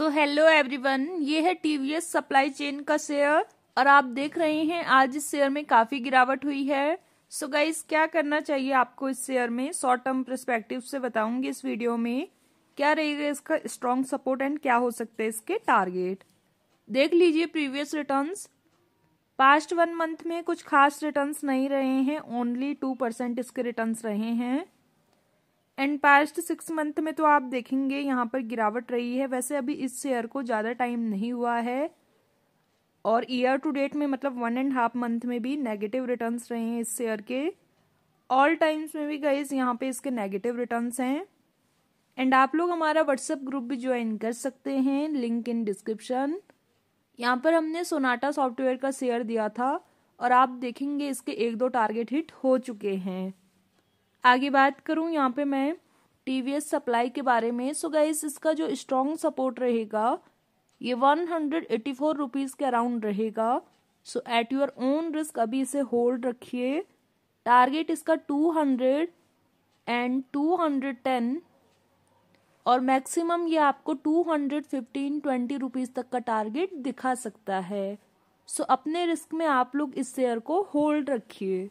so hello everyone ये है TVS supply chain का शेयर और आप देख रहे हैं आज इस शेयर में काफी गिरावट हुई है सो so गाइस क्या करना चाहिए आपको इस शेयर में शॉर्ट टर्म परस्पेक्टिव से बताऊंगी इस वीडियो में क्या रहेगा इसका स्ट्रॉन्ग सपोर्ट एंड क्या हो सकते हैं इसके टारगेट देख लीजिए previous return past one month में कुछ खास रिटर्न नहीं रहे हैं ओनली टू परसेंट इसके रिटर्न रहे हैं एंड पास्ट सिक्स मंथ में तो आप देखेंगे यहाँ पर गिरावट रही है वैसे अभी इस शेयर को ज़्यादा टाइम नहीं हुआ है और ईयर टू डेट में मतलब वन एंड हाफ मंथ में भी नेगेटिव रिटर्न्स रहे हैं इस शेयर के ऑल टाइम्स में भी गाइज यहाँ पे इसके नेगेटिव रिटर्न्स हैं एंड आप लोग हमारा व्हाट्सएप ग्रुप भी ज्वाइन कर सकते हैं लिंक इन डिस्क्रिप्शन यहाँ पर हमने सोनाटा सॉफ्टवेयर का शेयर दिया था और आप देखेंगे इसके एक दो टारगेट हिट हो चुके हैं आगे बात करूँ यहाँ पे मैं टीवीएस सप्लाई के बारे में सो गाइस इसका जो स्ट्रॉन्ग सपोर्ट रहेगा ये one hundred eighty four rupees के अराउंड रहेगा so at your own risk अभी इसे होल्ड रखिए टारगेट इसका two hundred and two hundred ten और मैक्सिमम ये आपको two hundred fifteen twenty rupees तक का टारगेट दिखा सकता है सो so, अपने रिस्क में आप लोग इस शेयर को होल्ड रखिए